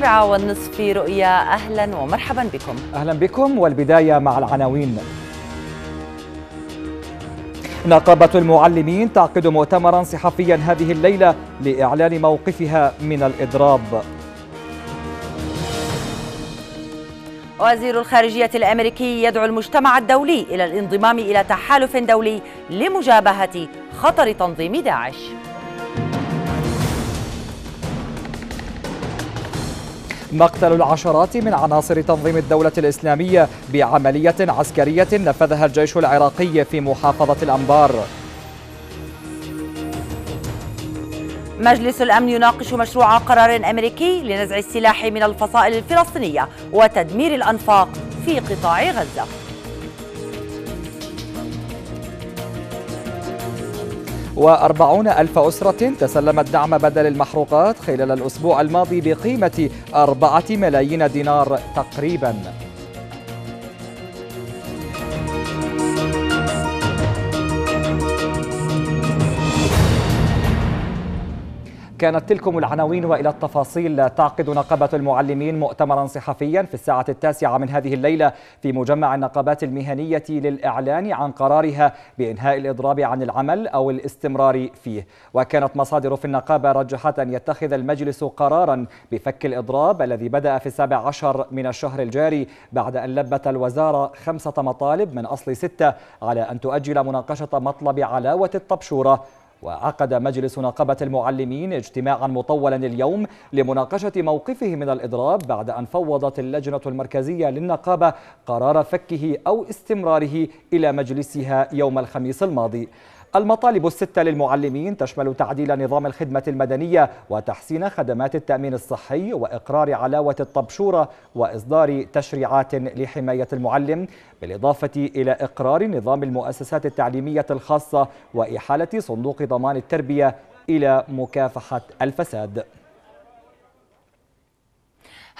السابعة والنصف في رؤيا أهلا ومرحبا بكم أهلا بكم والبداية مع العناوين نقابة المعلمين تعقد مؤتمرا صحفيا هذه الليلة لإعلان موقفها من الإضراب وزير الخارجية الأمريكي يدعو المجتمع الدولي إلى الانضمام إلى تحالف دولي لمجابهة خطر تنظيم داعش مقتل العشرات من عناصر تنظيم الدولة الإسلامية بعملية عسكرية نفذها الجيش العراقي في محافظة الأنبار مجلس الأمن يناقش مشروع قرار أمريكي لنزع السلاح من الفصائل الفلسطينية وتدمير الأنفاق في قطاع غزة وأربعون ألف أسرة تسلمت دعم بدل المحروقات خلال الأسبوع الماضي بقيمة أربعة ملايين دينار تقريباً كانت تلكم العناوين وإلى التفاصيل تعقد نقابة المعلمين مؤتمرا صحفيا في الساعة التاسعة من هذه الليلة في مجمع النقابات المهنية للإعلان عن قرارها بإنهاء الإضراب عن العمل أو الاستمرار فيه وكانت مصادر في النقابة رجحت أن يتخذ المجلس قرارا بفك الإضراب الذي بدأ في السابع عشر من الشهر الجاري بعد أن لبت الوزارة خمسة مطالب من أصل ستة على أن تؤجل مناقشة مطلب علاوة الطبشورة وعقد مجلس نقابة المعلمين اجتماعا مطولا اليوم لمناقشة موقفه من الإضراب بعد أن فوضت اللجنة المركزية للنقابة قرار فكه أو استمراره إلى مجلسها يوم الخميس الماضي المطالب الستة للمعلمين تشمل تعديل نظام الخدمة المدنية وتحسين خدمات التأمين الصحي وإقرار علاوة الطبشورة وإصدار تشريعات لحماية المعلم بالإضافة إلى إقرار نظام المؤسسات التعليمية الخاصة وإحالة صندوق ضمان التربية إلى مكافحة الفساد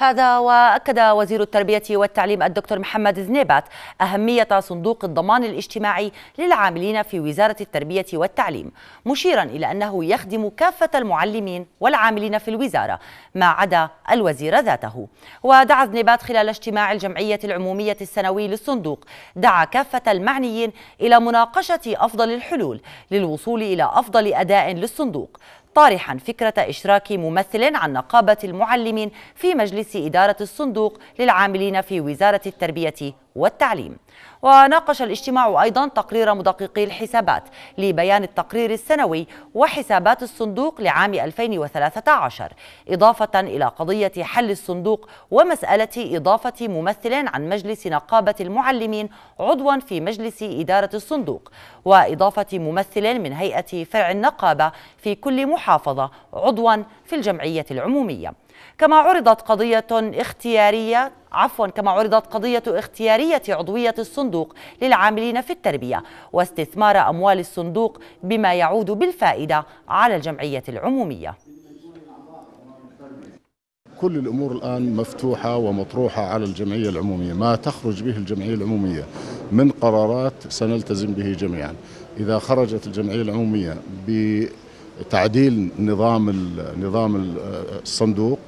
هذا وأكد وزير التربية والتعليم الدكتور محمد زنيبات أهمية صندوق الضمان الاجتماعي للعاملين في وزارة التربية والتعليم مشيرا إلى أنه يخدم كافة المعلمين والعاملين في الوزارة ما عدا الوزير ذاته ودعا زنيبات خلال اجتماع الجمعية العمومية السنوي للصندوق دعا كافة المعنيين إلى مناقشة أفضل الحلول للوصول إلى أفضل أداء للصندوق طارحا فكرة إشراك ممثل عن نقابة المعلمين في مجلس إدارة الصندوق للعاملين في وزارة التربية والتعليم وناقش الاجتماع أيضا تقرير مدققي الحسابات لبيان التقرير السنوي وحسابات الصندوق لعام 2013 إضافة إلى قضية حل الصندوق ومسألة إضافة ممثل عن مجلس نقابة المعلمين عضوا في مجلس إدارة الصندوق وإضافة ممثل من هيئة فرع النقابة في كل محافظة عضوا في الجمعية العمومية كما عرضت قضية اختيارية عفوا كما عرضت قضية اختيارية عضوية الصندوق للعاملين في التربية واستثمار أموال الصندوق بما يعود بالفائدة على الجمعية العمومية كل الامور الان مفتوحه ومطروحه على الجمعيه العموميه، ما تخرج به الجمعيه العموميه من قرارات سنلتزم به جميعا. اذا خرجت الجمعيه العموميه بتعديل نظام نظام الصندوق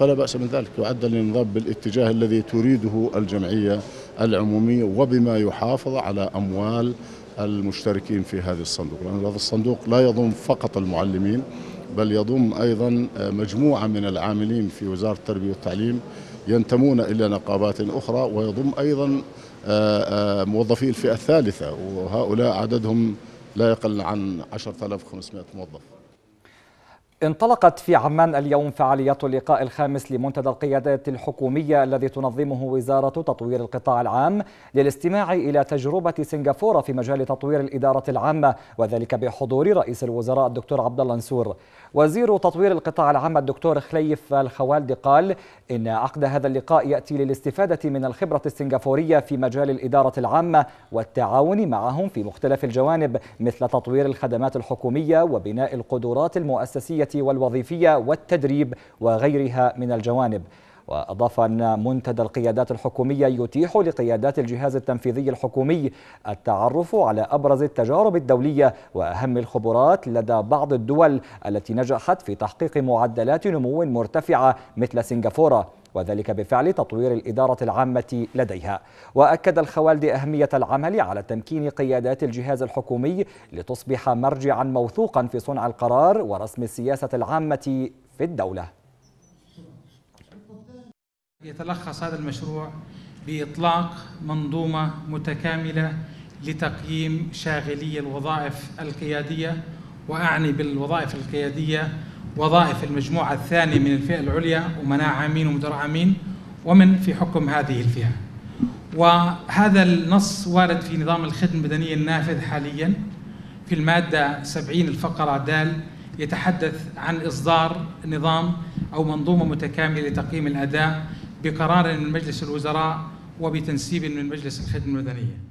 فلا بأس من ذلك يعدل النظام بالاتجاه الذي تريده الجمعية العمومية وبما يحافظ على أموال المشتركين في هذا الصندوق لأن هذا الصندوق لا يضم فقط المعلمين بل يضم أيضا مجموعة من العاملين في وزارة التربية والتعليم ينتمون إلى نقابات أخرى ويضم أيضا موظفي الفئة الثالثة وهؤلاء عددهم لا يقل عن 10500 موظف انطلقت في عمان اليوم فعاليات اللقاء الخامس لمنتدى القيادات الحكومية الذي تنظمه وزارة تطوير القطاع العام للاستماع إلى تجربة سنغافورة في مجال تطوير الإدارة العامة وذلك بحضور رئيس الوزراء الدكتور عبدالله نسور وزير تطوير القطاع العام الدكتور خليف الخوالدي قال إن عقد هذا اللقاء يأتي للاستفادة من الخبرة السنغافورية في مجال الإدارة العامة والتعاون معهم في مختلف الجوانب مثل تطوير الخدمات الحكومية وبناء القدرات المؤسسية والوظيفية والتدريب وغيرها من الجوانب وأضاف أن منتدى القيادات الحكومية يتيح لقيادات الجهاز التنفيذي الحكومي التعرف على أبرز التجارب الدولية وأهم الخبرات لدى بعض الدول التي نجحت في تحقيق معدلات نمو مرتفعة مثل سنغافورة وذلك بفعل تطوير الإدارة العامة لديها وأكد الخوالد أهمية العمل على تمكين قيادات الجهاز الحكومي لتصبح مرجعا موثوقا في صنع القرار ورسم السياسة العامة في الدولة يتلخص هذا المشروع بإطلاق منظومة متكاملة لتقييم شاغلي الوظائف القيادية وأعني بالوظائف القيادية وظائف المجموعة الثانية من الفئة العليا ومناع عامين ومدراء عامين ومن في حكم هذه الفئة وهذا النص وارد في نظام الخدمة المدنية النافذ حاليا في المادة 70 الفقرة دال يتحدث عن إصدار نظام أو منظومة متكاملة لتقييم الأداء بقرار من مجلس الوزراء وبتنسيب من مجلس الخدمة المدنية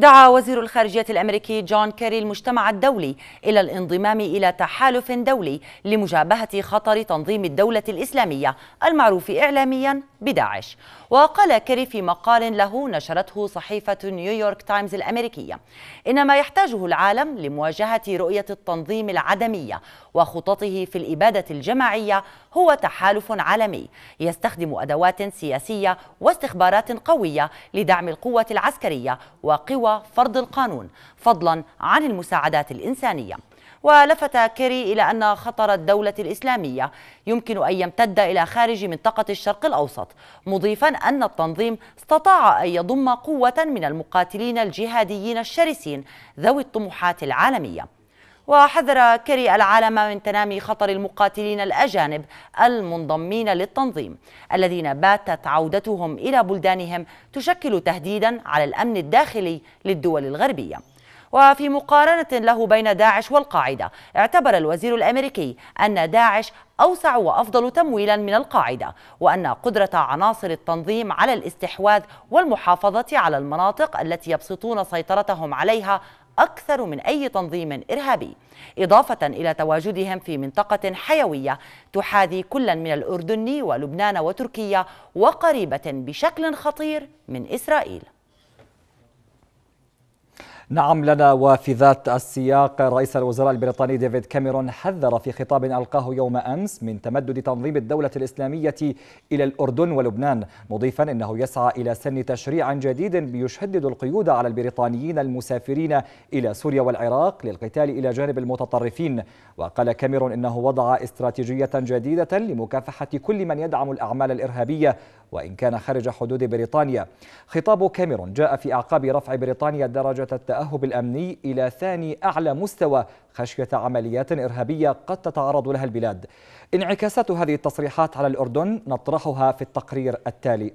دعا وزير الخارجية الأمريكي جون كيري المجتمع الدولي إلى الانضمام إلى تحالف دولي لمجابهة خطر تنظيم الدولة الإسلامية المعروف إعلاميا بداعش وقال كيري في مقال له نشرته صحيفة نيويورك تايمز الأمريكية إن ما يحتاجه العالم لمواجهة رؤية التنظيم العدمية وخططه في الإبادة الجماعية هو تحالف عالمي يستخدم أدوات سياسية واستخبارات قوية لدعم القوة العسكرية وقوى وفرض القانون فضلا عن المساعدات الإنسانية ولفت كيري إلى أن خطر الدولة الإسلامية يمكن أن يمتد إلى خارج منطقة الشرق الأوسط مضيفا أن التنظيم استطاع أن يضم قوة من المقاتلين الجهاديين الشرسين ذوي الطموحات العالمية وحذر كيري العالم من تنامي خطر المقاتلين الأجانب المنضمين للتنظيم الذين باتت عودتهم إلى بلدانهم تشكل تهديدا على الأمن الداخلي للدول الغربية وفي مقارنة له بين داعش والقاعدة اعتبر الوزير الأمريكي أن داعش أوسع وأفضل تمويلا من القاعدة وأن قدرة عناصر التنظيم على الاستحواذ والمحافظة على المناطق التي يبسطون سيطرتهم عليها أكثر من أي تنظيم إرهابي إضافة إلى تواجدهم في منطقة حيوية تحاذي كلا من الأردن ولبنان وتركيا وقريبة بشكل خطير من إسرائيل نعم لنا وفي ذات السياق رئيس الوزراء البريطاني ديفيد كاميرون حذر في خطاب ألقاه يوم أمس من تمدد تنظيم الدولة الإسلامية إلى الأردن ولبنان مضيفا أنه يسعى إلى سن تشريع جديد يشدد القيود على البريطانيين المسافرين إلى سوريا والعراق للقتال إلى جانب المتطرفين وقال كاميرون أنه وضع استراتيجية جديدة لمكافحة كل من يدعم الأعمال الإرهابية وإن كان خارج حدود بريطانيا خطاب كاميرون جاء في أعقاب رفع بريطانيا درجة التأثير التأهب الأمني إلى ثاني أعلى مستوى خشية عمليات إرهابية قد تتعرض لها البلاد انعكاسات هذه التصريحات على الأردن نطرحها في التقرير التالي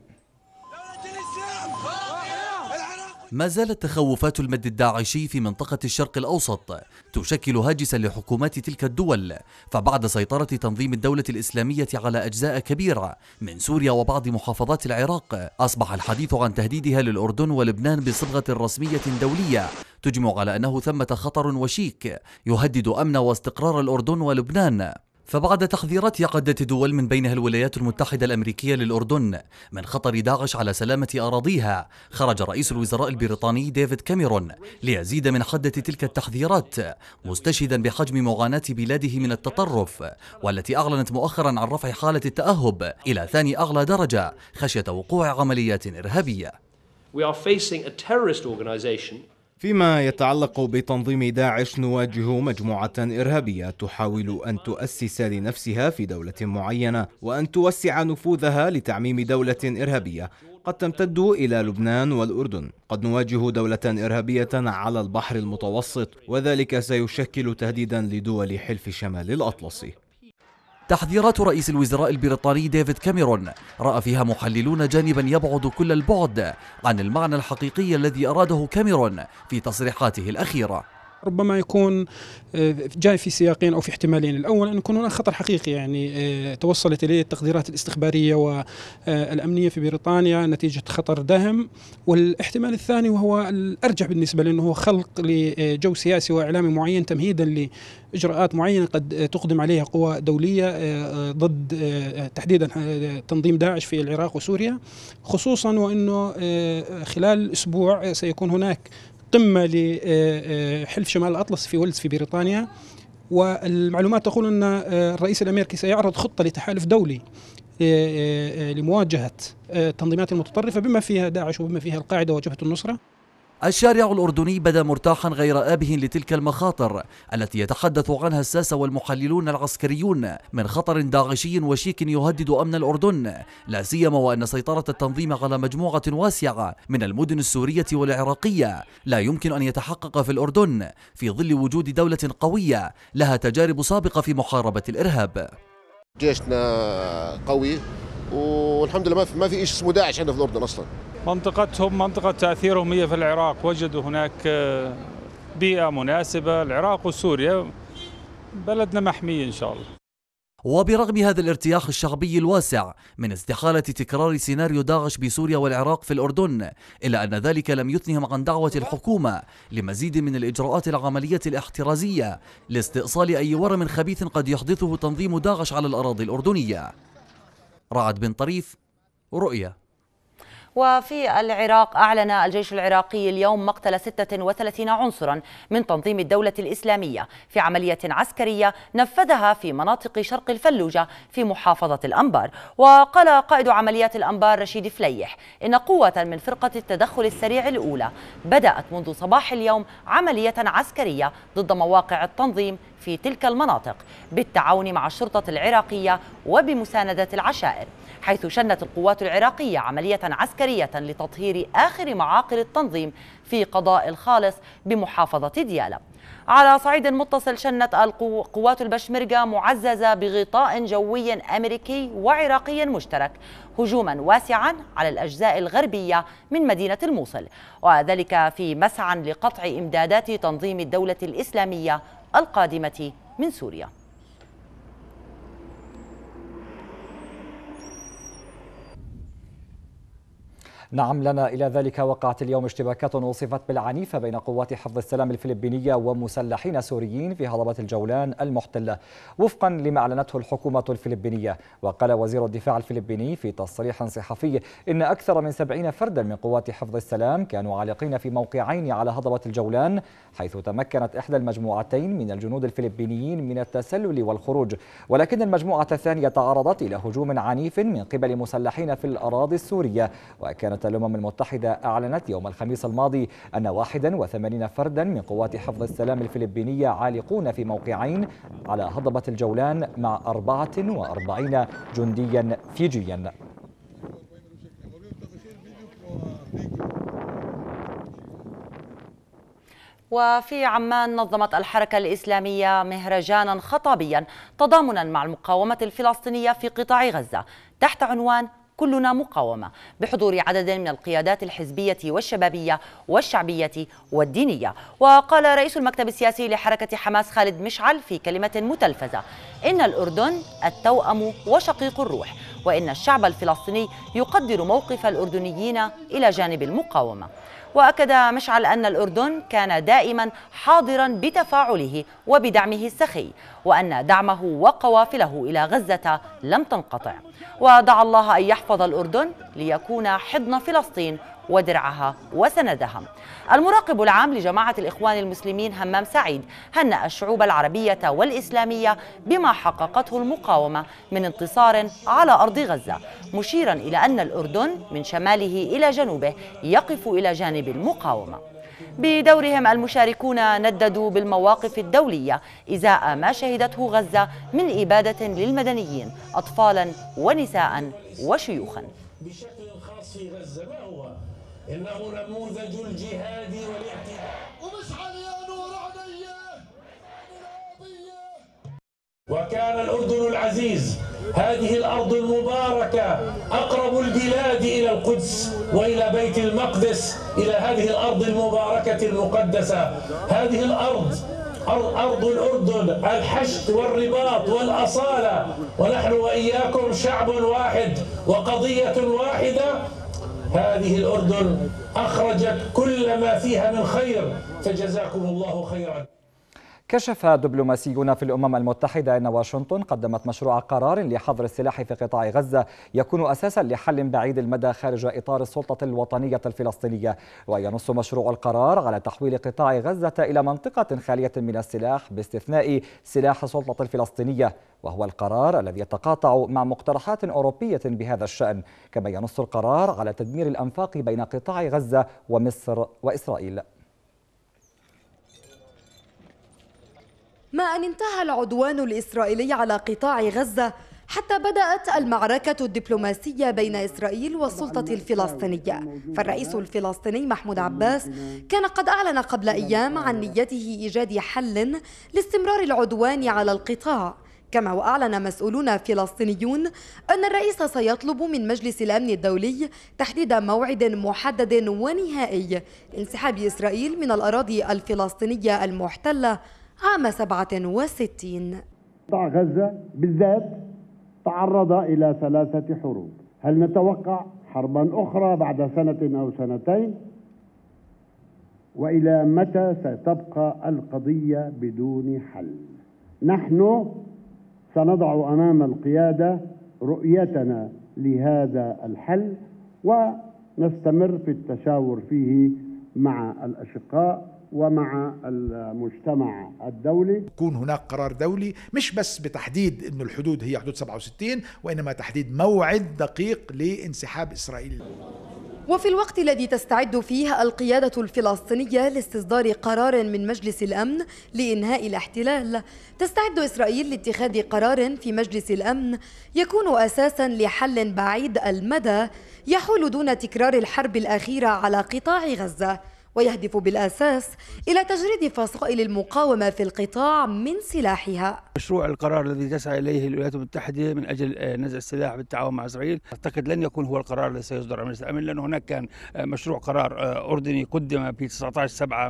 ما زالت تخوفات المد الداعشي في منطقة الشرق الأوسط تشكل هاجسا لحكومات تلك الدول فبعد سيطرة تنظيم الدولة الإسلامية على أجزاء كبيرة من سوريا وبعض محافظات العراق أصبح الحديث عن تهديدها للأردن ولبنان بصبغة رسمية دولية تجمع على أنه ثمة خطر وشيك يهدد أمن واستقرار الأردن ولبنان فبعد تحذيرات عدة دول من بينها الولايات المتحدة الأمريكية للأردن من خطر داعش على سلامة أراضيها خرج رئيس الوزراء البريطاني ديفيد كاميرون ليزيد من حدة تلك التحذيرات مستشهدا بحجم معاناة بلاده من التطرف والتي أعلنت مؤخرا عن رفع حالة التأهب إلى ثاني أعلى درجة خشية وقوع عمليات إرهابية We are facing a terrorist organization فيما يتعلق بتنظيم داعش نواجه مجموعة إرهابية تحاول أن تؤسس لنفسها في دولة معينة وأن توسع نفوذها لتعميم دولة إرهابية قد تمتد إلى لبنان والأردن قد نواجه دولة إرهابية على البحر المتوسط وذلك سيشكل تهديدا لدول حلف شمال الأطلسي تحذيرات رئيس الوزراء البريطاني ديفيد كاميرون رأى فيها محللون جانبا يبعد كل البعد عن المعنى الحقيقي الذي أراده كاميرون في تصريحاته الأخيرة ربما يكون آه، جاي في سياقين او في احتمالين، الاول ان يكون هناك خطر حقيقي يعني آه، توصلت اليه التقديرات الاستخباريه والامنيه في بريطانيا نتيجه خطر دهم، والاحتمال الثاني وهو الارجح بالنسبه لانه هو خلق لجو سياسي واعلامي معين تمهيدا لاجراءات معينه قد تقدم عليها قوى دوليه آه، ضد تحديدا تنظيم داعش في العراق وسوريا، خصوصا وانه خلال اسبوع سيكون هناك قمه لحلف آه، آه، شمال الاطلس في ويلز في بريطانيا والمعلومات تقول ان آه، الرئيس الامريكي سيعرض خطه لتحالف دولي لمواجهه التنظيمات المتطرفه بما فيها داعش وبما فيها القاعده وجبهه النصره الشارع الأردني بدا مرتاحا غير آبه لتلك المخاطر التي يتحدث عنها الساسة والمحللون العسكريون من خطر داعشي وشيك يهدد أمن الأردن لا سيما وأن سيطرة التنظيم على مجموعة واسعة من المدن السورية والعراقية لا يمكن أن يتحقق في الأردن في ظل وجود دولة قوية لها تجارب سابقة في محاربة الإرهاب جيشنا قوي والحمد لله ما في ما في اسمه داعش عندنا في الأردن أصلا منطقتهم منطقة تأثيرهم هي في العراق وجدوا هناك آه، بيئة مناسبة العراق وسوريا بلدنا محمية إن شاء الله وبرغم هذا الارتياح الشعبي الواسع من استحالة تكرار سيناريو داعش بسوريا والعراق في الأردن إلا أن ذلك لم يثنهم عن دعوة الحكومة لمزيد من الإجراءات العملية الاحترازية لاستئصال أي ورم خبيث قد يحدثه تنظيم داعش على الأراضي الأردنية رعد بن طريف رؤية وفي العراق أعلن الجيش العراقي اليوم مقتل 36 عنصرا من تنظيم الدولة الإسلامية في عملية عسكرية نفذها في مناطق شرق الفلوجة في محافظة الأنبار وقال قائد عمليات الأنبار رشيد فليح إن قوة من فرقة التدخل السريع الأولى بدأت منذ صباح اليوم عملية عسكرية ضد مواقع التنظيم في تلك المناطق بالتعاون مع الشرطة العراقية وبمساندة العشائر حيث شنت القوات العراقية عملية عسكرية لتطهير آخر معاقل التنظيم في قضاء الخالص بمحافظة ديالى على صعيد متصل شنت القوات البشمركة معززة بغطاء جوي أمريكي وعراقي مشترك هجوما واسعا على الأجزاء الغربية من مدينة الموصل وذلك في مسعى لقطع إمدادات تنظيم الدولة الإسلامية القادمة من سوريا نعم لنا إلى ذلك وقعت اليوم اشتباكات وصفت بالعنيفة بين قوات حفظ السلام الفلبينية ومسلحين سوريين في هضبة الجولان المحتلة وفقا لما أعلنته الحكومة الفلبينية وقال وزير الدفاع الفلبيني في تصريح صحفي إن أكثر من سبعين فردا من قوات حفظ السلام كانوا عالقين في موقعين على هضبة الجولان حيث تمكنت إحدى المجموعتين من الجنود الفلبينيين من التسلل والخروج ولكن المجموعة الثانية تعرضت إلى هجوم عنيف من قبل مسلحين في الأراضي السورية وكانت الأمم المتحدة أعلنت يوم الخميس الماضي أن 81 فردا من قوات حفظ السلام الفلبينية عالقون في موقعين على هضبة الجولان مع 44 جنديا فيجيا وفي عمان نظمت الحركة الإسلامية مهرجانا خطابيا تضامنا مع المقاومة الفلسطينية في قطاع غزة تحت عنوان كلنا مقاومة بحضور عدد من القيادات الحزبية والشبابية والشعبية والدينية وقال رئيس المكتب السياسي لحركة حماس خالد مشعل في كلمة متلفزة إن الأردن التوأم وشقيق الروح وإن الشعب الفلسطيني يقدر موقف الأردنيين إلى جانب المقاومة وأكد مشعل أن الأردن كان دائما حاضرا بتفاعله وبدعمه السخي وأن دعمه وقوافله إلى غزة لم تنقطع ودعا الله أن يحفظ الأردن ليكون حضن فلسطين ودرعها وسندها المراقب العام لجماعة الإخوان المسلمين همام سعيد هنأ الشعوب العربية والإسلامية بما حققته المقاومة من انتصار على أرض غزة مشيرا إلى أن الأردن من شماله إلى جنوبه يقف إلى جانب المقاومة بدورهم المشاركون نددوا بالمواقف الدولية إزاء ما شهدته غزة من إبادة للمدنيين أطفالا ونساء وشيوخا بشكل خاص في غزة ما هو إنه نموذج الجهاد والاعتداء ومش يا نور عينيه وكان الأردن العزيز هذه الأرض المباركة أقرب البلاد إلى القدس وإلى بيت المقدس إلى هذه الأرض المباركة المقدسة هذه الأرض أرض الأردن الحشد والرباط والأصالة ونحن وإياكم شعب واحد وقضية واحدة هذه الأردن أخرجت كل ما فيها من خير فجزاكم الله خيرا كشف دبلوماسيون في الأمم المتحدة أن واشنطن قدمت مشروع قرار لحظر السلاح في قطاع غزة يكون أساسا لحل بعيد المدى خارج إطار السلطة الوطنية الفلسطينية وينص مشروع القرار على تحويل قطاع غزة إلى منطقة خالية من السلاح باستثناء سلاح السلطة الفلسطينية وهو القرار الذي يتقاطع مع مقترحات أوروبية بهذا الشأن كما ينص القرار على تدمير الأنفاق بين قطاع غزة ومصر وإسرائيل ما أن انتهى العدوان الإسرائيلي على قطاع غزة حتى بدأت المعركة الدبلوماسية بين إسرائيل والسلطة الفلسطينية فالرئيس الفلسطيني محمود عباس كان قد أعلن قبل أيام عن نيته إيجاد حل لاستمرار العدوان على القطاع كما وأعلن مسؤولون فلسطينيون أن الرئيس سيطلب من مجلس الأمن الدولي تحديد موعد محدد ونهائي لانسحاب إسرائيل من الأراضي الفلسطينية المحتلة عام 67 قطاع غزة بالذات تعرض إلى ثلاثة حروب هل نتوقع حربا أخرى بعد سنة أو سنتين وإلى متى ستبقى القضية بدون حل نحن سنضع أمام القيادة رؤيتنا لهذا الحل ونستمر في التشاور فيه مع الأشقاء ومع المجتمع الدولي يكون هناك قرار دولي مش بس بتحديد أن الحدود هي حدود 67 وإنما تحديد موعد دقيق لانسحاب إسرائيل وفي الوقت الذي تستعد فيه القيادة الفلسطينية لاستصدار قرار من مجلس الأمن لإنهاء الاحتلال تستعد إسرائيل لاتخاذ قرار في مجلس الأمن يكون أساسا لحل بعيد المدى يحول دون تكرار الحرب الأخيرة على قطاع غزة ويهدف بالأساس إلى تجريد فصائل المقاومة في القطاع من سلاحها مشروع القرار الذي تسعى إليه الولايات المتحدة من أجل آه، نزع السلاح بالتعاون مع إسرائيل أعتقد لن يكون هو القرار الذي سيصدر عن مجلس الأمن لأن هناك كان آه، مشروع قرار آه، أردني قدم في 19 سبعة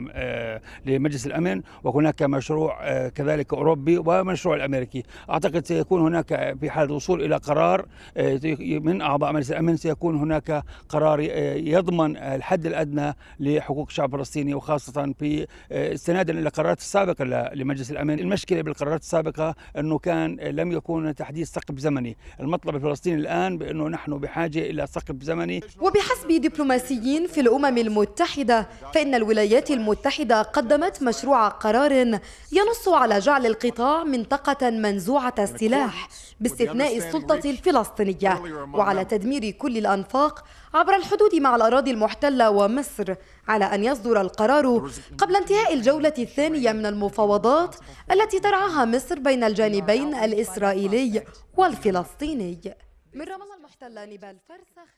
لمجلس الأمن وهناك مشروع كذلك أوروبي ومشروع الأمريكي أعتقد سيكون هناك في حال الوصول إلى قرار من أعضاء مجلس الأمن سيكون هناك قرار يضمن الحد الأدنى لحقوق الشعب الفلسطيني وخاصة في آه، استنادا إلى القرارات السابقة لمجلس الأمن المشكلة بالقرارات السابقة أنه كان آه، لم يكون تحديث سقف زمني المطلب الفلسطيني الآن بأنه نحن بحاجة إلى سقف زمني وبحسب دبلوماسيين في الأمم المتحدة فإن الولايات المتحدة قدمت مشروع قرار ينص على جعل القطاع منطقة منزوعة السلاح باستثناء السلطة الفلسطينية وعلى تدمير كل الأنفاق عبر الحدود مع الأراضي المحتلة ومصر على أن يصدر القرار قبل انتهاء الجولة الثانية من المفاوضات التي ترعاها مصر بين الجانبين الإسرائيلي والفلسطيني من رام المحتلة نبال فرسخ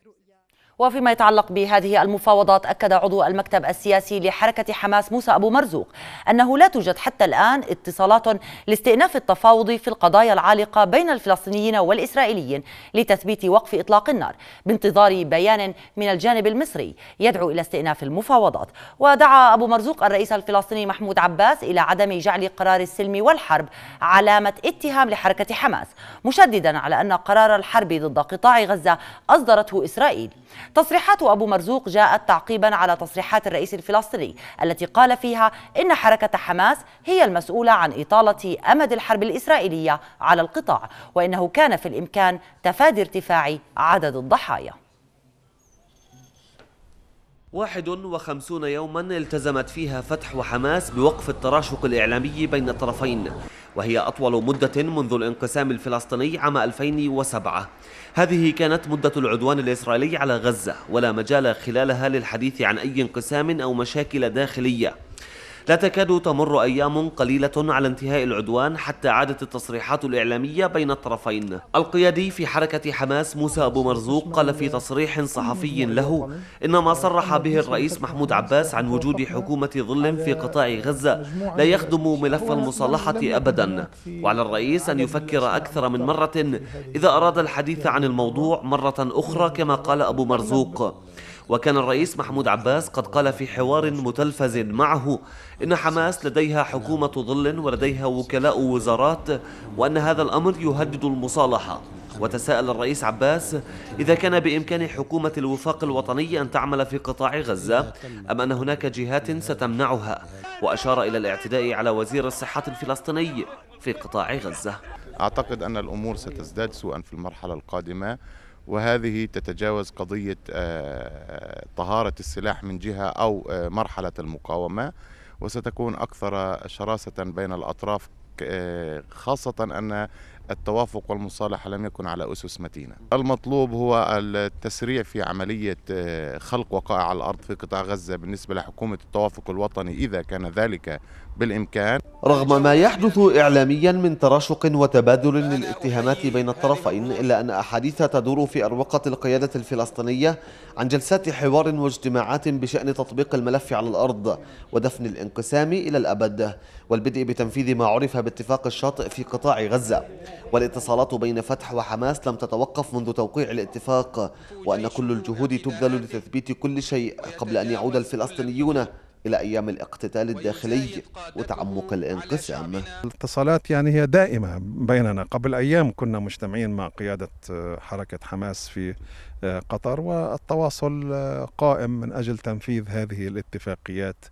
وفيما يتعلق بهذه المفاوضات أكد عضو المكتب السياسي لحركة حماس موسى أبو مرزوق أنه لا توجد حتى الآن اتصالات لاستئناف التفاوض في القضايا العالقة بين الفلسطينيين والإسرائيليين لتثبيت وقف إطلاق النار بانتظار بيان من الجانب المصري يدعو إلى استئناف المفاوضات ودعا أبو مرزوق الرئيس الفلسطيني محمود عباس إلى عدم جعل قرار السلم والحرب علامة اتهام لحركة حماس مشددا على أن قرار الحرب ضد قطاع غزة أصدرته إسرائيل تصريحات أبو مرزوق جاءت تعقيبا على تصريحات الرئيس الفلسطيني التي قال فيها إن حركة حماس هي المسؤولة عن إطالة أمد الحرب الإسرائيلية على القطاع وإنه كان في الإمكان تفادي ارتفاع عدد الضحايا 51 يوما التزمت فيها فتح وحماس بوقف التراشق الإعلامي بين الطرفين وهي أطول مدة منذ الانقسام الفلسطيني عام 2007 هذه كانت مدة العدوان الإسرائيلي على غزة ولا مجال خلالها للحديث عن أي انقسام أو مشاكل داخلية لا تكاد تمر أيام قليلة على انتهاء العدوان حتى عادت التصريحات الإعلامية بين الطرفين القيادي في حركة حماس موسى أبو مرزوق قال في تصريح صحفي له إن ما صرح به الرئيس محمود عباس عن وجود حكومة ظل في قطاع غزة لا يخدم ملف المصالحة أبدا وعلى الرئيس أن يفكر أكثر من مرة إذا أراد الحديث عن الموضوع مرة أخرى كما قال أبو مرزوق وكان الرئيس محمود عباس قد قال في حوار متلفز معه إن حماس لديها حكومة ظل ولديها وكلاء وزارات وأن هذا الأمر يهدد المصالحة وتساءل الرئيس عباس إذا كان بإمكان حكومة الوفاق الوطني أن تعمل في قطاع غزة أم أن هناك جهات ستمنعها وأشار إلى الاعتداء على وزير الصحة الفلسطيني في قطاع غزة أعتقد أن الأمور ستزداد سوءا في المرحلة القادمة وهذه تتجاوز قضية آه، طهارة السلاح من جهة أو آه، مرحلة المقاومة وستكون أكثر شراسة بين الأطراف آه، خاصة أن التوافق والمصالحة لم يكن على أسس متينة المطلوب هو التسريع في عملية خلق وقائع على الأرض في قطاع غزة بالنسبة لحكومة التوافق الوطني إذا كان ذلك بالإمكان رغم ما يحدث إعلاميا من تراشق وتبادل للاتهامات بين الطرفين إلا أن أحاديث تدور في أروقة القيادة الفلسطينية عن جلسات حوار واجتماعات بشأن تطبيق الملف على الأرض ودفن الانقسام إلى الأبد والبدء بتنفيذ ما عرف باتفاق الشاطئ في قطاع غزة والاتصالات بين فتح وحماس لم تتوقف منذ توقيع الاتفاق وأن كل الجهود تبذل لتثبيت كل شيء قبل أن يعود الفلسطينيون إلى أيام الاقتتال الداخلي وتعمق الانقسام الاتصالات يعني هي دائمة بيننا قبل أيام كنا مجتمعين مع قيادة آه، حركة حماس في آه، قطر والتواصل آه، قائم من أجل تنفيذ هذه الاتفاقيات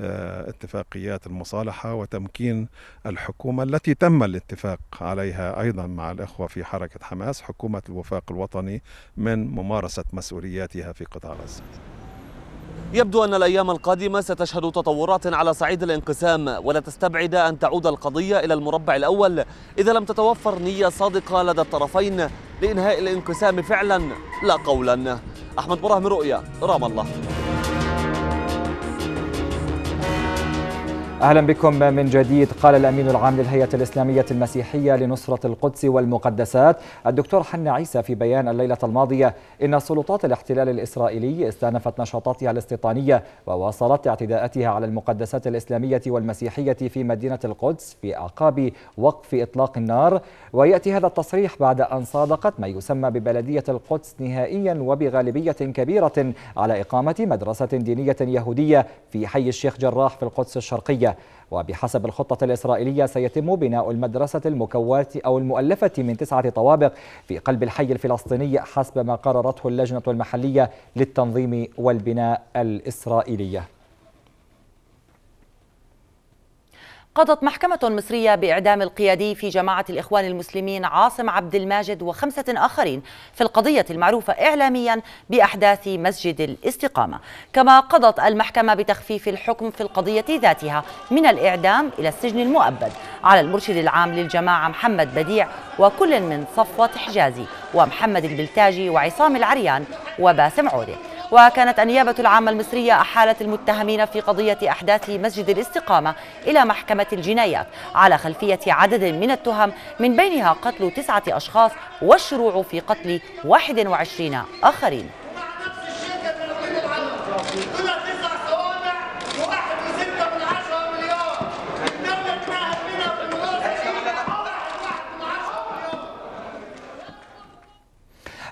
اتفاقيات المصالحة وتمكين الحكومة التي تم الاتفاق عليها أيضا مع الإخوة في حركة حماس حكومة الوفاق الوطني من ممارسة مسؤولياتها في قطاع غزة يبدو أن الأيام القادمة ستشهد تطورات على صعيد الانقسام ولا تستبعد أن تعود القضية إلى المربع الأول إذا لم تتوفر نية صادقة لدى الطرفين لإنهاء الانقسام فعلا لا قولا أحمد براهم رؤيا رام الله أهلا بكم من جديد قال الأمين العام للهيئة الإسلامية المسيحية لنصرة القدس والمقدسات الدكتور حنا عيسى في بيان الليلة الماضية إن سلطات الاحتلال الإسرائيلي استأنفت نشاطاتها الاستيطانية وواصلت اعتداءاتها على المقدسات الإسلامية والمسيحية في مدينة القدس في أعقاب وقف إطلاق النار ويأتي هذا التصريح بعد أن صادقت ما يسمى ببلدية القدس نهائيا وبغالبية كبيرة على إقامة مدرسة دينية يهودية في حي الشيخ جراح في القدس الشرقية وبحسب الخطة الإسرائيلية سيتم بناء المدرسة المكوات أو المؤلفة من تسعة طوابق في قلب الحي الفلسطيني حسب ما قررته اللجنة المحلية للتنظيم والبناء الإسرائيلية قضت محكمة مصرية بإعدام القيادي في جماعة الإخوان المسلمين عاصم عبد الماجد وخمسة آخرين في القضية المعروفة إعلاميا بأحداث مسجد الاستقامة كما قضت المحكمة بتخفيف الحكم في القضية ذاتها من الإعدام إلى السجن المؤبد على المرشد العام للجماعة محمد بديع وكل من صفوة حجازي ومحمد البلتاجي وعصام العريان وباسم عوده وكانت النيابة العامة المصرية أحالت المتهمين في قضية أحداث مسجد الاستقامة إلى محكمة الجنايات على خلفية عدد من التهم من بينها قتل تسعة أشخاص والشروع في قتل 21 آخرين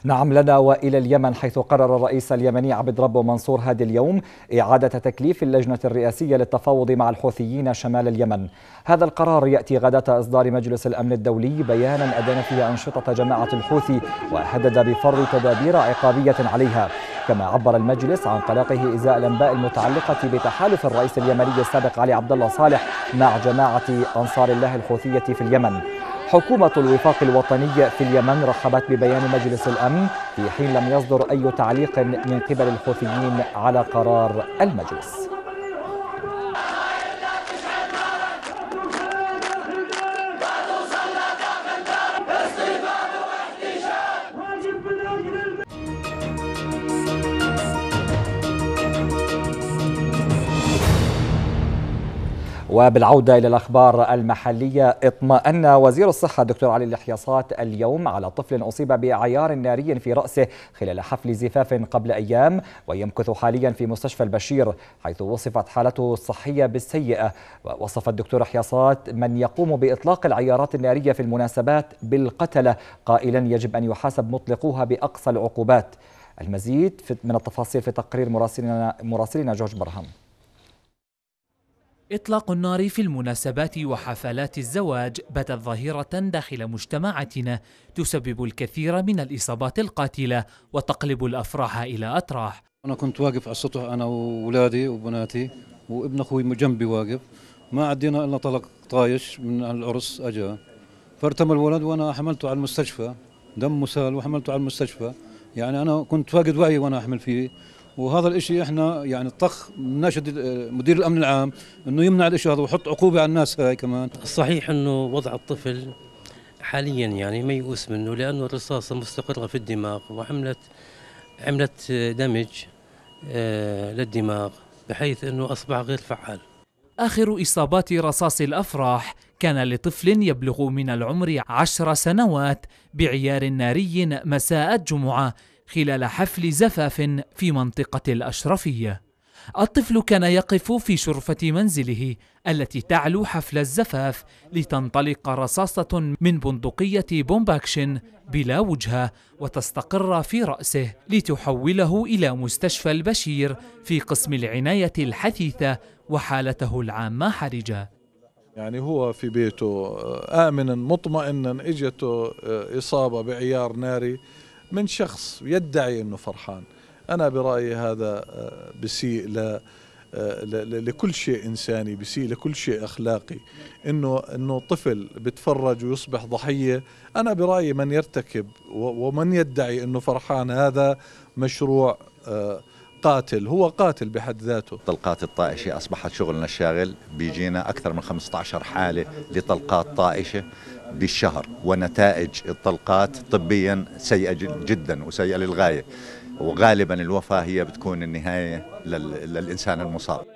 نعم لنا وإلى اليمن حيث قرر الرئيس اليمني عبد ربه منصور هادي اليوم إعادة تكليف اللجنة الرئاسية للتفاوض مع الحوثيين شمال اليمن هذا القرار يأتي غداة إصدار مجلس الأمن الدولي بيانا أدان فيه أنشطة جماعة الحوثي وهدد بفرض تدابير عقابية عليها كما عبر المجلس عن قلقه إزاء الأنباء المتعلقة بتحالف الرئيس اليمني السابق علي عبد الله صالح مع جماعة أنصار الله الحوثية في اليمن حكومة الوفاق الوطني في اليمن رحبت ببيان مجلس الأمن في حين لم يصدر أي تعليق من قبل الحوثيين على قرار المجلس وبالعودة إلى الأخبار المحلية اطمأن وزير الصحة دكتور علي الحياصات اليوم على طفل أصيب بعيار ناري في رأسه خلال حفل زفاف قبل أيام ويمكث حاليا في مستشفى البشير حيث وصفت حالته الصحية بالسيئة ووصف الدكتور حياصات من يقوم بإطلاق العيارات النارية في المناسبات بالقتلة قائلا يجب أن يحاسب مطلقوها بأقصى العقوبات المزيد من التفاصيل في تقرير مراسلنا مراسلنا جورج برهم إطلاق النار في المناسبات وحفلات الزواج بدت ظاهرة داخل مجتمعاتنا تسبب الكثير من الإصابات القاتلة وتقلب الأفراح إلى أتراح أنا كنت واقف على السطح أنا وأولادي وبناتي وابن أخوي جنبي واقف ما عدينا إلا طلق طايش من العرس أجا فارتمى الولد وأنا حملته على المستشفى دم سال وحملته على المستشفى يعني أنا كنت فاقد وعي وأنا أحمل فيه وهذا الشيء احنا يعني الطخ ناشد آه، مدير الامن العام انه يمنع الشيء هذا ويحط عقوبه على الناس هاي كمان صحيح انه وضع الطفل حاليا يعني ميؤوس منه لانه الرصاصه مستقره في الدماغ وعملت عملت دمج آه، للدماغ بحيث انه اصبح غير فعال آخر إصابات رصاص الأفراح كان لطفل يبلغ من العمر عشر سنوات بعيار ناري مساء الجمعة خلال حفل زفاف في منطقة الأشرفية. الطفل كان يقف في شرفة منزله التي تعلو حفل الزفاف لتنطلق رصاصة من بندقية بومباكشن بلا وجهة وتستقر في رأسه لتحوله إلى مستشفى البشير في قسم العناية الحثيثة وحالته العامة حرجة يعني هو في بيته آمنا مطمئنا إجته آه، إصابة بعيار ناري من شخص يدعي أنه فرحان أنا برأيي هذا آه، بسيء آه، ل لكل شيء انساني بسيء لكل شيء اخلاقي انه انه طفل بتفرج ويصبح ضحيه انا برايي من يرتكب ومن يدعي انه فرحان هذا مشروع آه قاتل هو قاتل بحد ذاته طلقات الطائشة أصبحت شغلنا الشاغل بيجينا أكثر من 15 حالة لطلقات طائشة بالشهر ونتائج الطلقات طبيا سيئة جدا وسيئة للغاية وغالبا الوفاة هي بتكون النهاية للإنسان المصاب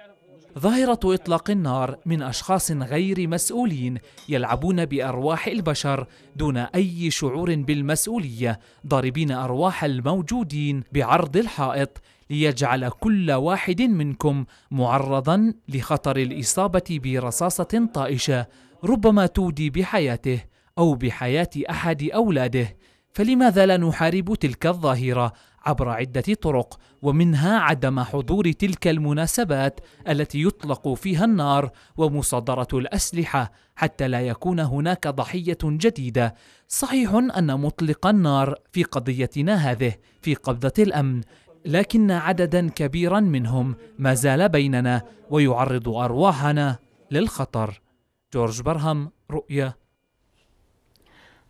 ظاهرة إطلاق النار من أشخاص غير مسؤولين يلعبون بأرواح البشر دون أي شعور بالمسؤولية ضاربين أرواح الموجودين بعرض الحائط ليجعل كل واحد منكم معرضا لخطر الاصابه برصاصه طائشه ربما تودي بحياته او بحياه احد اولاده فلماذا لا نحارب تلك الظاهره عبر عده طرق ومنها عدم حضور تلك المناسبات التي يطلق فيها النار ومصادره الاسلحه حتى لا يكون هناك ضحيه جديده صحيح ان مطلق النار في قضيتنا هذه في قبضه الامن لكن عددا كبيرا منهم ما زال بيننا ويعرض ارواحنا للخطر جورج برهم رؤيه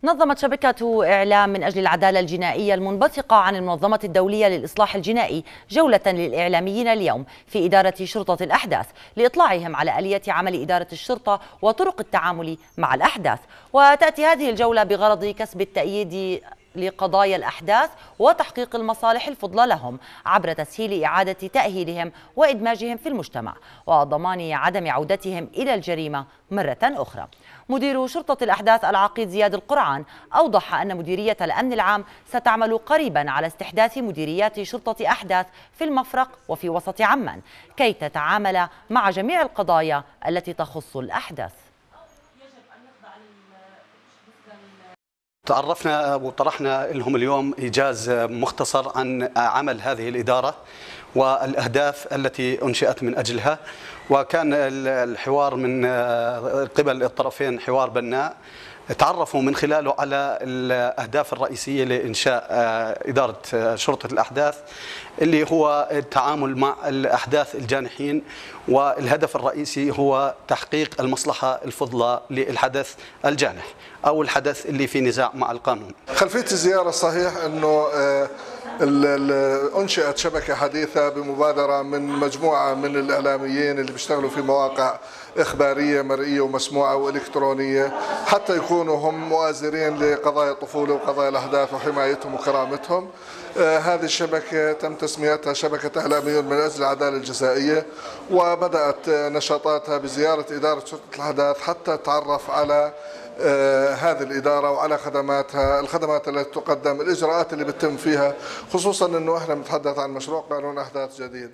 نظمت شبكة إعلام من أجل العدالة الجنائية المنبثقة عن المنظمة الدولية للإصلاح الجنائي جولة للإعلاميين اليوم في إدارة شرطة الأحداث لإطلاعهم على آلية عمل إدارة الشرطة وطرق التعامل مع الأحداث وتأتي هذه الجولة بغرض كسب التأييد لقضايا الأحداث وتحقيق المصالح الفضلى لهم عبر تسهيل إعادة تأهيلهم وإدماجهم في المجتمع وضمان عدم عودتهم إلى الجريمة مرة أخرى مدير شرطة الأحداث العقيد زياد القرعان أوضح أن مديرية الأمن العام ستعمل قريبا على استحداث مديريات شرطة أحداث في المفرق وفي وسط عمان كي تتعامل مع جميع القضايا التي تخص الأحداث تعرفنا وطرحنا لهم اليوم إيجاز مختصر عن عمل هذه الإدارة والأهداف التي أنشئت من أجلها وكان الحوار من قبل الطرفين حوار بناء تعرفوا من خلاله على الأهداف الرئيسية لإنشاء آه، إدارة آه، شرطة الأحداث اللي هو التعامل مع الأحداث الجانحين والهدف الرئيسي هو تحقيق المصلحة الفضلى للحدث الجانح أو الحدث اللي في نزاع مع القانون خلفية الزيارة صحيح أنه آه، أنشئت شبكة حديثة بمبادرة من مجموعة من الإعلاميين اللي بيشتغلوا في مواقع إخبارية مرئية ومسموعة وإلكترونية حتى يكونوا هم مؤازرين لقضايا الطفولة وقضايا الأحداث وحمايتهم وكرامتهم آه، هذه الشبكة تم تسميتها شبكة إعلاميون من أجل العدالة الجزائية وبدأت نشاطاتها بزيارة إدارة شرطة الأحداث حتى تعرف على آه، هذه الإدارة وعلى خدماتها الخدمات التي تقدم الإجراءات اللي بتتم فيها خصوصا أنه إحنا بنتحدث عن مشروع قانون أحداث جديد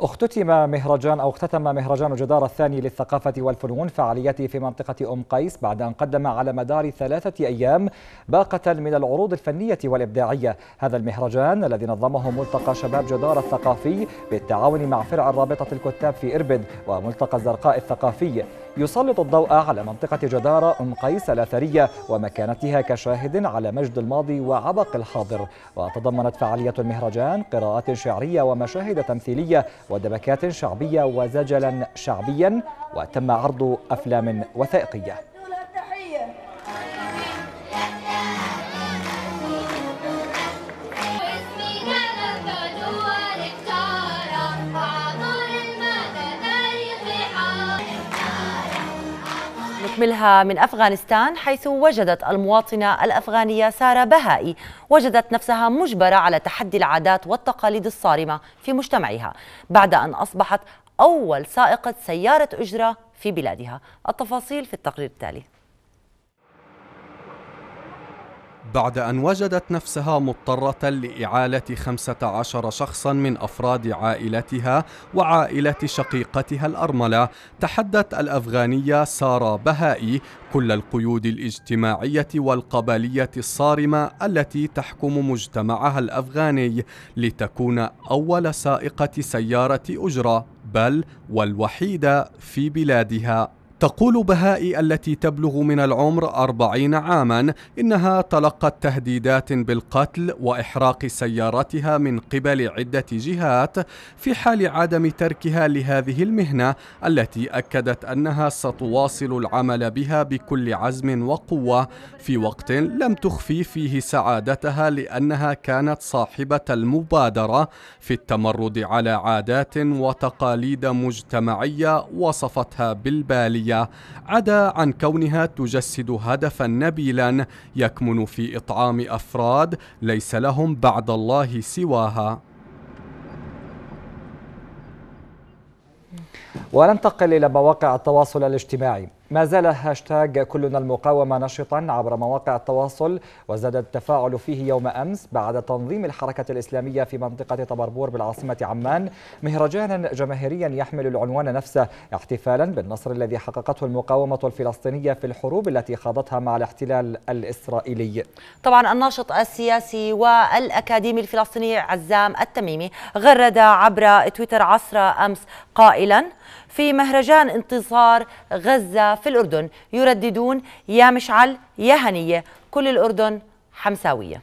اختتم مهرجان أو اختتم مهرجان جدار الثاني للثقافة والفنون فعاليته في منطقة أم قيس بعد أن قدم على مدار ثلاثة أيام باقة من العروض الفنية والإبداعية هذا المهرجان الذي نظمه ملتقى شباب جدار الثقافي بالتعاون مع فرع رابطة الكتاب في إربد وملتقى الزرقاء الثقافي يسلط الضوء على منطقة جدارة أم قيس الأثرية ومكانتها كشاهد على مجد الماضي وعبق الحاضر وتضمنت فعالية المهرجان قراءات شعرية ومشاهد تمثيلية ودبكات شعبية وزجلا شعبيا وتم عرض أفلام وثائقية نكملها من أفغانستان حيث وجدت المواطنة الأفغانية سارة بهائي وجدت نفسها مجبرة على تحدي العادات والتقاليد الصارمة في مجتمعها بعد أن أصبحت أول سائقة سيارة أجرة في بلادها التفاصيل في التقرير التالي بعد أن وجدت نفسها مضطرة لإعالة 15 شخصا من أفراد عائلتها وعائلة شقيقتها الأرملة تحدت الأفغانية سارة بهائي كل القيود الاجتماعية والقبلية الصارمة التي تحكم مجتمعها الأفغاني لتكون أول سائقة سيارة أجرة بل والوحيدة في بلادها تقول بهائي التي تبلغ من العمر أربعين عاما إنها تلقت تهديدات بالقتل وإحراق سيارتها من قبل عدة جهات في حال عدم تركها لهذه المهنة التي أكدت أنها ستواصل العمل بها بكل عزم وقوة في وقت لم تخفي فيه سعادتها لأنها كانت صاحبة المبادرة في التمرد على عادات وتقاليد مجتمعية وصفتها بالبالية الدينية عدا عن كونها تجسد هدفا نبيلا يكمن في إطعام أفراد ليس لهم بعد الله سواها وننتقل إلى مواقع التواصل الاجتماعي ما زال هاشتاغ كلنا المقاومة نشطا عبر مواقع التواصل وزاد التفاعل فيه يوم أمس بعد تنظيم الحركة الإسلامية في منطقة طبربور بالعاصمة عمان مهرجانا جماهيريا يحمل العنوان نفسه احتفالا بالنصر الذي حققته المقاومة الفلسطينية في الحروب التي خاضتها مع الاحتلال الإسرائيلي طبعا الناشط السياسي والأكاديمي الفلسطيني عزام التميمي غرد عبر تويتر عصر أمس قائلا في مهرجان انتصار غزة في الأردن يرددون يا مشعل يا هنية كل الأردن حمساوية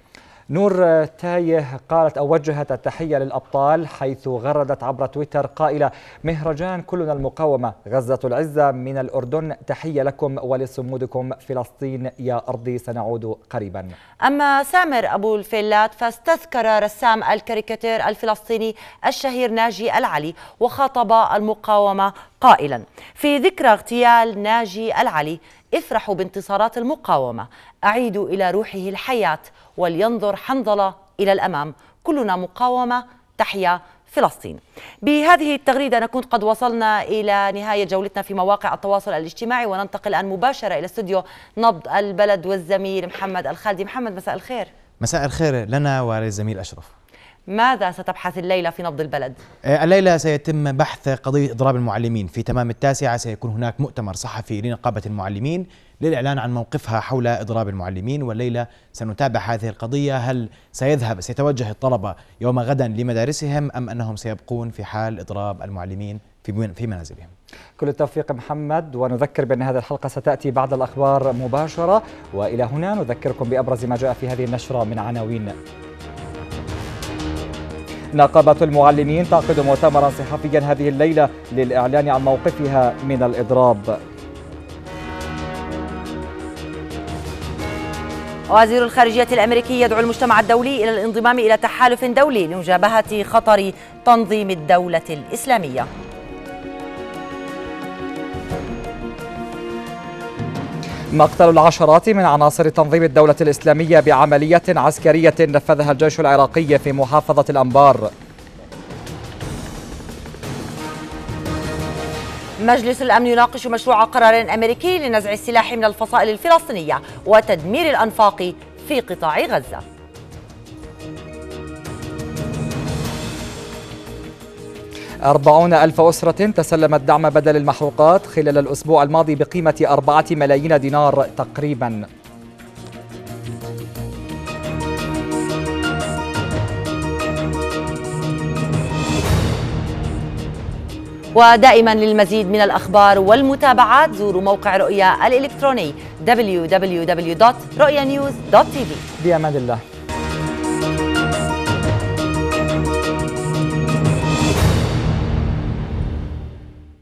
نور تايه قالت أو وجهت التحية للأبطال حيث غردت عبر تويتر قائلة مهرجان كلنا المقاومة غزة العزة من الأردن تحية لكم ولصمودكم فلسطين يا أرضي سنعود قريبا أما سامر أبو الفيلات فاستذكر رسام الكاريكاتير الفلسطيني الشهير ناجي العلي وخاطب المقاومة قائلا في ذكرى اغتيال ناجي العلي افرحوا بانتصارات المقاومة أعيدوا إلى روحه الحياة ولينظر حنظلة إلى الأمام كلنا مقاومة تحيا فلسطين بهذه التغريدة نكون قد وصلنا إلى نهاية جولتنا في مواقع التواصل الاجتماعي وننتقل الآن مباشرة إلى استوديو نبض البلد والزميل محمد الخالدي محمد مساء الخير مساء الخير لنا وللزميل أشرف ماذا ستبحث الليلة في نبض البلد؟ آه، الليلة سيتم بحث قضية إضراب المعلمين في تمام التاسعة سيكون هناك مؤتمر صحفي لنقابة المعلمين للإعلان عن موقفها حول إضراب المعلمين والليلة سنتابع هذه القضية هل سيذهب سيتوجه الطلبة يوم غدا لمدارسهم أم أنهم سيبقون في حال إضراب المعلمين في منازلهم كل التوفيق محمد ونذكر بأن هذه الحلقة ستأتي بعد الأخبار مباشرة وإلى هنا نذكركم بأبرز ما جاء في هذه النشرة من عناوين نقابة المعلمين تعقد مؤتمرا صحفيا هذه الليلة للإعلان عن موقفها من الإضراب وزير الخارجية الأمريكي يدعو المجتمع الدولي إلى الانضمام إلى تحالف دولي لمجابهة خطر تنظيم الدولة الإسلامية مقتل العشرات من عناصر تنظيم الدولة الإسلامية بعملية عسكرية نفذها الجيش العراقي في محافظة الأنبار مجلس الأمن يناقش مشروع قرار أمريكي لنزع السلاح من الفصائل الفلسطينية وتدمير الأنفاق في قطاع غزة 40 ألف أسرة تسلمت دعم بدل المحروقات خلال الأسبوع الماضي بقيمة 4 ملايين دينار تقريباً ودائما للمزيد من الأخبار والمتابعات زوروا موقع رؤيا الإلكتروني www.royanews.tv بأمان الله